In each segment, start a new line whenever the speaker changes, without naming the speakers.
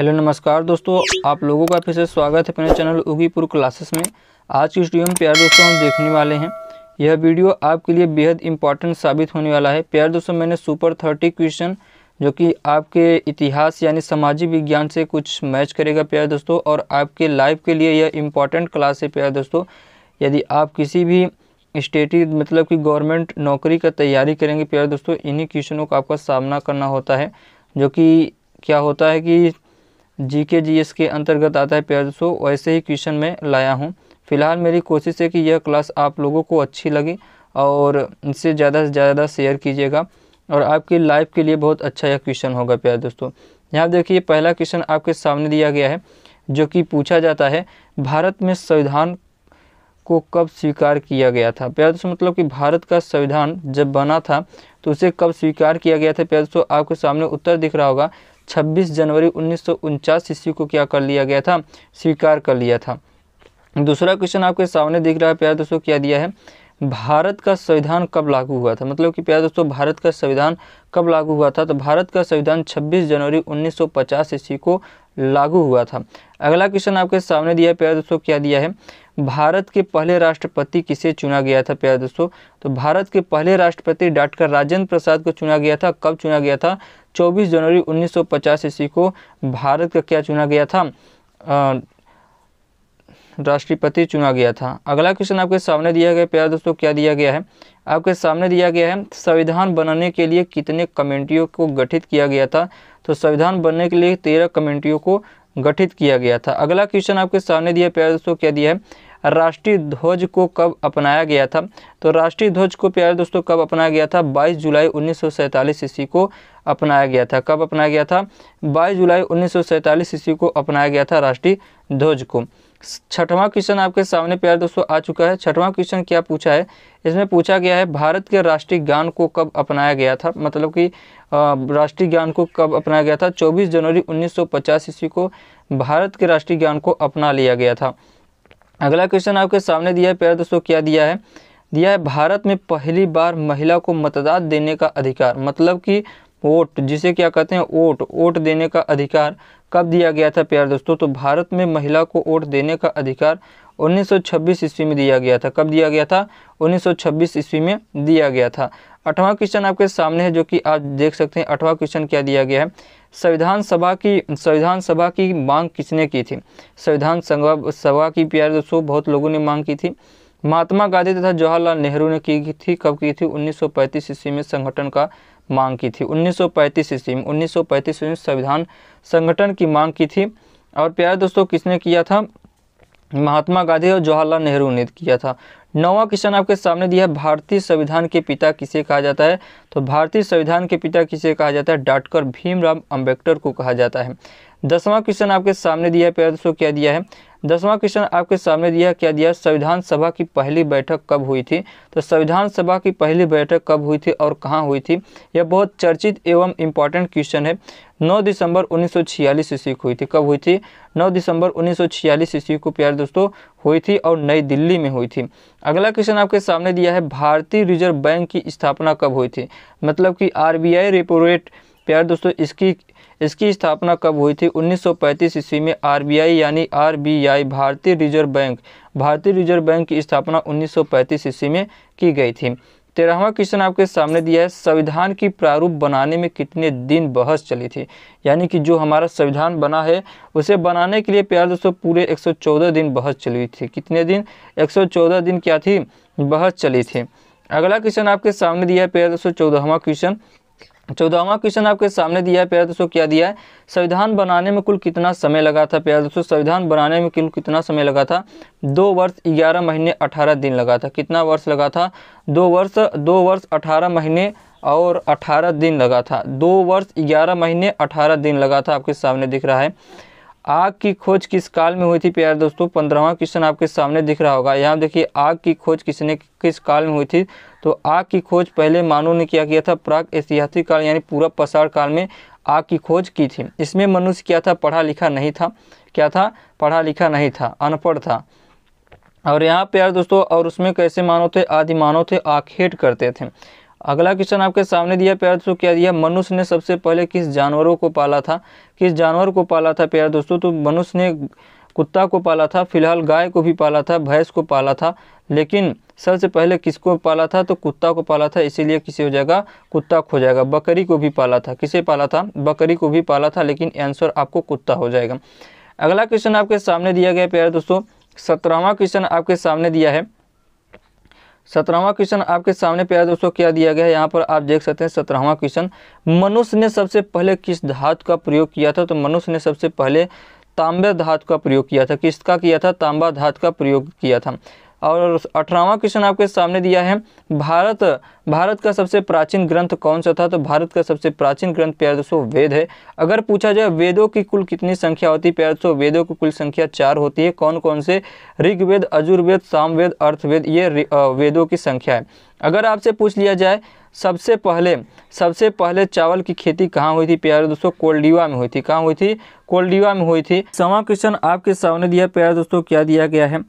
hello नमस्कार दोस्तों आप लोगों का फिर से स्वागत है अपने चैनल उगीपुर क्लासेस में आज की वीडियो में प्यार दोस्तों हम देखने वाले हैं यह वीडियो आपके लिए बेहद इंपॉर्टेंट साबित होने वाला है प्यार दोस्तों मैंने सुपर थर्टी क्वेश्चन जो कि आपके इतिहास यानी सामाजिक विज्ञान से कुछ मैच करेगा प्यार दोस्तों और आपके लाइफ के लिए यह इम्पॉर्टेंट क्लास है प्यार दोस्तों यदि आप किसी भी स्टेटी मतलब कि गवर्नमेंट नौकरी का तैयारी करेंगे प्यार दोस्तों इन्हीं क्वेश्चनों का आपका सामना करना होता है जो कि क्या होता है कि जी के जी एस के अंतर्गत आता है प्यार दोस्तों वैसे ही क्वेश्चन मैं लाया हूँ फिलहाल मेरी कोशिश है कि यह क्लास आप लोगों को अच्छी लगी और इसे ज़्यादा से ज़्यादा शेयर कीजिएगा और आपकी लाइफ के लिए बहुत अच्छा यह क्वेश्चन होगा प्यार दोस्तों यहाँ देखिए पहला क्वेश्चन आपके सामने दिया गया है जो कि पूछा जाता है भारत में संविधान को कब स्वीकार किया गया था प्यार दोस्तों मतलब कि भारत का संविधान जब बना था तो उसे कब स्वीकार किया गया था प्यार दोस्तों आपके सामने उत्तर दिख रहा होगा 26 जनवरी उन्नीस ईस्वी को क्या कर लिया गया था स्वीकार कर लिया था दूसरा क्वेश्चन आपके सामने दिख रहा है प्यार दोस्तों क्या दिया है भारत का संविधान कब लागू हुआ था मतलब कि प्यार दोस्तों भारत का संविधान कब लागू हुआ था तो भारत का संविधान 26 जनवरी 1950 ईस्वी को लागू हुआ था अगला क्वेश्चन आपके सामने दिया है प्यार दोस्तों क्या दिया है भारत के पहले राष्ट्रपति किसे चुना गया था प्यारे दोस्तों तो भारत के पहले राष्ट्रपति डॉक्टर राजेंद्र प्रसाद को चुना गया था कब चुना गया था 24 जनवरी 1950 ईस्वी को भारत का क्या चुना गया था राष्ट्रपति चुना गया था अगला क्वेश्चन आपके सामने दिया गया प्यारे दोस्तों क्या दिया गया है आपके सामने दिया गया है संविधान बनाने के लिए कितने कमेटियों को गठित किया गया था तो संविधान बनने के लिए तेरह कमेटियों को गठित किया गया था अगला क्वेश्चन आपके सामने दिया प्यारे दोस्तों क्या दिया है राष्ट्रीय ध्वज को कब अपनाया गया था तो राष्ट्रीय ध्वज को प्यारे दोस्तों कब अपनाया गया था 22 जुलाई उन्नीस ईस्वी को अपनाया गया था कब अपनाया गया था 22 जुलाई उन्नीस ईस्वी को अपनाया गया था राष्ट्रीय ध्वज को छठवां क्वेश्चन आपके सामने प्यारे दोस्तों आ चुका है छठवां क्वेश्चन क्या पूछा है इसमें पूछा गया है भारत के राष्ट्रीय गान को कब अपनाया गया था मतलब कि राष्ट्रीय गान को कब अपनाया गया था 24 जनवरी 1950 ईस्वी को भारत के राष्ट्रीय ज्ञान को अपना लिया गया था अगला क्वेश्चन आपके सामने दिया है प्यारे दोस्तों क्या दिया है दिया है भारत में पहली बार महिला को मतदान देने का अधिकार मतलब कि वोट जिसे क्या कहते हैं वोट वोट देने का अधिकार कब दिया गया था प्यार दोस्तों तो भारत में महिला को वोट देने का अधिकार 1926 ईस्वी में दिया गया था कब दिया गया था 1926 ईस्वी में दिया गया था आठवां क्वेश्चन आपके सामने है जो कि आप देख सकते हैं आठवां क्वेश्चन क्या दिया गया है संविधान सभा की संविधान सभा की मांग किसने की थी संविधान सभा की प्यारे दोस्तों बहुत लोगों ने मांग की थी महात्मा गांधी तथा जवाहरलाल नेहरू ने की थी कब की थी 1935 ईस्वी में संगठन का मांग की थी 1935 ईस्वी में 1935 ईस्वी में संविधान संगठन की मांग की थी और प्यारे दोस्तों किसने किया था महात्मा गांधी और जवाहरलाल नेहरू ने किया था नौवा क्वेश्चन आपके सामने दिया है भारतीय संविधान के पिता किसे कहा जाता है तो भारतीय संविधान के पिता किसे कहा जाता है डॉक्टर भीमराव अंबेडकर को कहा जाता है दसवां क्वेश्चन आपके सामने दिया है प्यार दोस्तों क्या दिया है दसवां क्वेश्चन आपके सामने दिया क्या दिया संविधान सभा की पहली बैठक कब हुई थी तो संविधान सभा की पहली बैठक कब हुई थी और कहाँ हुई थी यह बहुत चर्चित एवं इम्पॉर्टेंट क्वेश्चन है 9 दिसंबर 1946 ईस्वी को हुई थी कब हुई थी 9 दिसंबर 1946 ईस्वी को प्यार दोस्तों हुई थी और नई दिल्ली में हुई थी अगला क्वेश्चन आपके सामने दिया है भारतीय रिजर्व बैंक की स्थापना कब हुई थी मतलब कि आर रेपो रेट प्यार दोस्तों इसकी इसकी स्थापना कब हुई थी 1935 ईस्वी में आरबीआई यानी आरबीआई भारतीय रिजर्व बैंक भारतीय रिजर्व बैंक की स्थापना 1935 ईस्वी में की गई थी तेरहवा क्वेश्चन आपके सामने दिया है संविधान की प्रारूप बनाने में कितने दिन बहस चली थी यानी कि जो हमारा संविधान बना है उसे बनाने के लिए प्यार दोस्तों पूरे 114 दिन बहस चली हुई थी कितने दिन 114 दिन क्या थी बहस चली थी अगला क्वेश्चन आपके सामने दिया है प्यार दोस्तों चौदहवा क्वेश्चन चौदहवा क्वेश्चन आपके सामने दिया है प्यारे दोस्तों क्या दिया है संविधान बनाने में कुल कितना समय लगा था प्यारे दोस्तों संविधान बनाने में कुल कितना समय लगा था दो वर्ष ग्यारह महीने अठारह दिन लगा था कितना वर्ष लगा था दो वर्ष दो वर्ष अठारह महीने और अठारह दिन लगा था दो वर्ष ग्यारह महीने अठारह दिन लगा था आपके सामने दिख रहा है आग की खोज किस काल में हुई थी प्यारे दोस्तों पंद्रहवा क्वेश्चन आपके सामने दिख रहा होगा यहाँ देखिए आग की खोज किसने किस काल में हुई थी तो आग की खोज पहले मानव ने क्या किया था प्राग ऐतिहासिक काल यानी पूरा पसार काल में आग की खोज की थी इसमें मनुष्य क्या था पढ़ा लिखा नहीं था क्या था पढ़ा लिखा नहीं था अनपढ़ था और यहाँ प्यार दोस्तों और उसमें कैसे मानव थे आदि मानव थे आखेट करते थे अगला क्वेश्चन आपके सामने दिया प्यार दोस्तों क्या दिया मनुष्य ने सबसे पहले किस जानवरों को पाला था किस जानवर को पाला था प्यार दोस्तों तो मनुष्य ने कुत्ता को पाला था फिलहाल गाय को भी पाला था भैंस को पाला था लेकिन सबसे पहले किसको पाला था तो कुत्ता को पाला था इसीलिए किसे हो जाएगा कुत्ता खो जाएगा बकरी को भी पाला था किसे पाला था बकरी को भी पाला था लेकिन आंसर आपको कुत्ता हो जाएगा अगला क्वेश्चन आपके सामने दिया गया प्यारे दोस्तों सत्रहवा क्वेश्चन आपके सामने दिया है सत्रहवा क्वेश्चन आपके सामने प्यार दोस्तों क्या दिया गया है यहाँ पर आप देख सकते हैं सत्रहवा क्वेश्चन मनुष्य ने सबसे पहले किस धातु का प्रयोग किया था तो मनुष्य ने सबसे पहले तांबे धातु का प्रयोग किया था किसका किया था तांबा धातु का प्रयोग किया था और अठारहवा क्वेश्चन आपके सामने दिया है भारत भारत का सबसे प्राचीन ग्रंथ कौन सा था तो भारत का सबसे प्राचीन ग्रंथ प्यारे दोस्तों वेद है अगर पूछा जाए वेदों की कुल कितनी संख्या होती है प्यारे दोस्तों वेदों की कुल संख्या चार होती है कौन कौन से ऋग्वेद अजुर्वेद सामवेद अर्थवेद ये वेदों की संख्या है अगर आपसे पूछ लिया जाए सबसे पहले सबसे पहले चावल की खेती कहाँ हुई थी प्यारे दोस्तों कोल्डिवा में हुई थी कहाँ हुई थी कोल्डिवा में हुई थी सवा क्वेश्चन आपके सामने दिया प्यारे दोस्तों क्या दिया गया है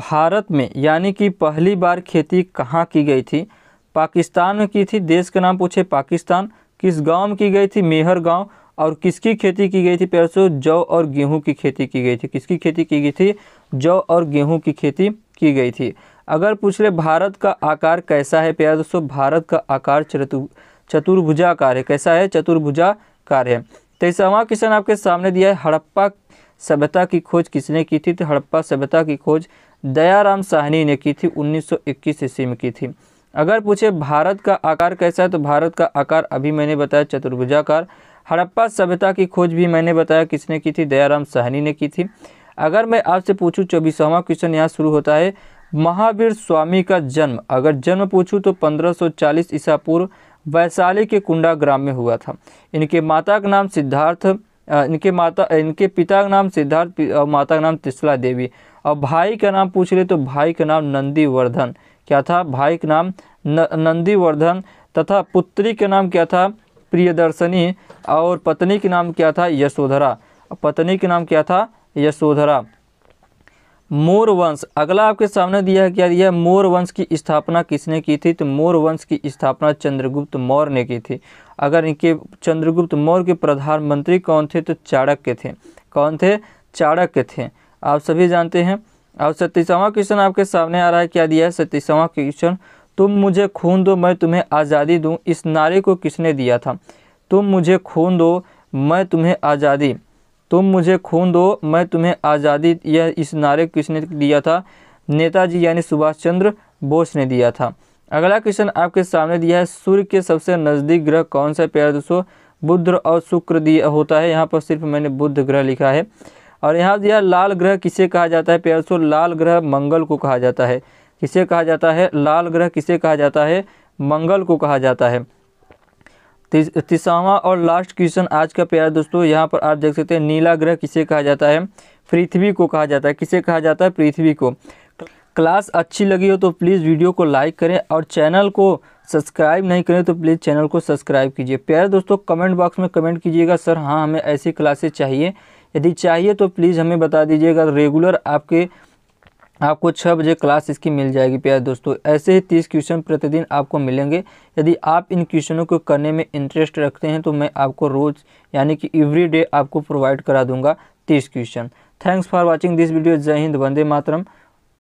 भारत में यानी कि पहली बार खेती कहाँ की गई थी पाकिस्तान में की थी देश का नाम पूछे पाकिस्तान किस गांव में की गई थी मेहर गांव और किसकी खेती की गई थी पैरसो जौ और गेहूं की खेती की गई थी किसकी खेती की गई थी जौ और गेहूं की खेती की गई थी अगर पूछ ले भारत का आकार कैसा है प्यार दोस्तों भारत का आकार चतु चतुर्भुजाकार है कैसा है चतुर्भुजाकार है तेईसवा क्वेश्चन आपके सामने दिया है हड़प्पा सभ्यता की खोज किसने की थी तो हड़प्पा सभ्यता की खोज दयाराम साहनी ने की थी 1921 ईस्वी में की थी अगर पूछे भारत का आकार कैसा है तो भारत का आकार अभी मैंने बताया चतुर्भुजाकार हड़प्पा सभ्यता की खोज भी मैंने बताया किसने की थी दयाराम साहनी ने की थी अगर मैं आपसे पूछूं चौबीसवा क्वेश्चन यहाँ शुरू होता है महावीर स्वामी का जन्म अगर जन्म पूछूँ तो पंद्रह ईसा पूर्व वैशाली के कुंडा ग्राम में हुआ था इनके माता का नाम सिद्धार्थ इनके माता इनके पिता का नाम सिद्धार्थ और माता का नाम तिसला देवी और भाई का नाम पूछ ले तो भाई का नाम नंदीवर्धन क्या था भाई का नाम नंदीवर्धन तथा पुत्री का नाम क्या था प्रियदर्शनी और पत्नी का नाम क्या था यशोधरा पत्नी का नाम क्या था यशोधरा मोर वंश अगला आपके सामने दिया है क्या दिया है मोर वंश की स्थापना किसने की थी तो मोर वंश की स्थापना चंद्रगुप्त मौर्य ने की थी अगर इनके चंद्रगुप्त मौर्य के प्रधानमंत्री कौन थे तो चाणक्य थे कौन थे चाणक्य थे आप सभी जानते हैं और सत्तीसवां क्वेश्चन आपके सामने आ रहा है क्या दिया है सत्तीसवां क्वेश्चन तुम मुझे खून दो मैं तुम्हें आज़ादी दूँ इस नारे को किसने दिया था तुम मुझे खून दो मैं तुम्हें आज़ादी तुम मुझे खून दो मैं तुम्हें आज़ादी यह इस नारे किसने दिया था नेताजी यानी सुभाष चंद्र बोस ने दिया था अगला क्वेश्चन आपके सामने दिया है सूर्य के सबसे नज़दीक ग्रह कौन सा प्यारा दोस्तों बुध और शुक्र दिया होता है यहाँ पर सिर्फ मैंने बुध ग्रह लिखा है और यहाँ दिया लाल ग्रह किसे कहा जाता है दोस्तों लाल ग्रह मंगल को कहा जाता है किसे कहा जाता है लाल ग्रह किसे कहा जाता है मंगल को कहा जाता है तीसवा और लास्ट क्वेश्चन आज का प्यारे दोस्तों यहाँ पर आप देख सकते हैं नीला ग्रह किसे कहा जाता है पृथ्वी को कहा जाता है किसे कहा जाता है पृथ्वी को क्लास अच्छी लगी हो तो प्लीज़ वीडियो को लाइक करें और चैनल को सब्सक्राइब नहीं करें तो प्लीज़ चैनल को सब्सक्राइब कीजिए प्यारे दोस्तों कमेंट बॉक्स में कमेंट कीजिएगा सर हाँ हमें ऐसी क्लासेस चाहिए यदि चाहिए तो प्लीज़ हमें बता दीजिएगा रेगुलर आपके आपको छः बजे क्लास इसकी मिल जाएगी प्यार दोस्तों ऐसे ही तीस क्वेश्चन प्रतिदिन आपको मिलेंगे यदि आप इन क्वेश्चनों को करने में इंटरेस्ट रखते हैं तो मैं आपको रोज़ यानी कि एवरी डे आपको प्रोवाइड करा दूंगा तीस question thanks for watching this video जय हिंद वंदे मातरम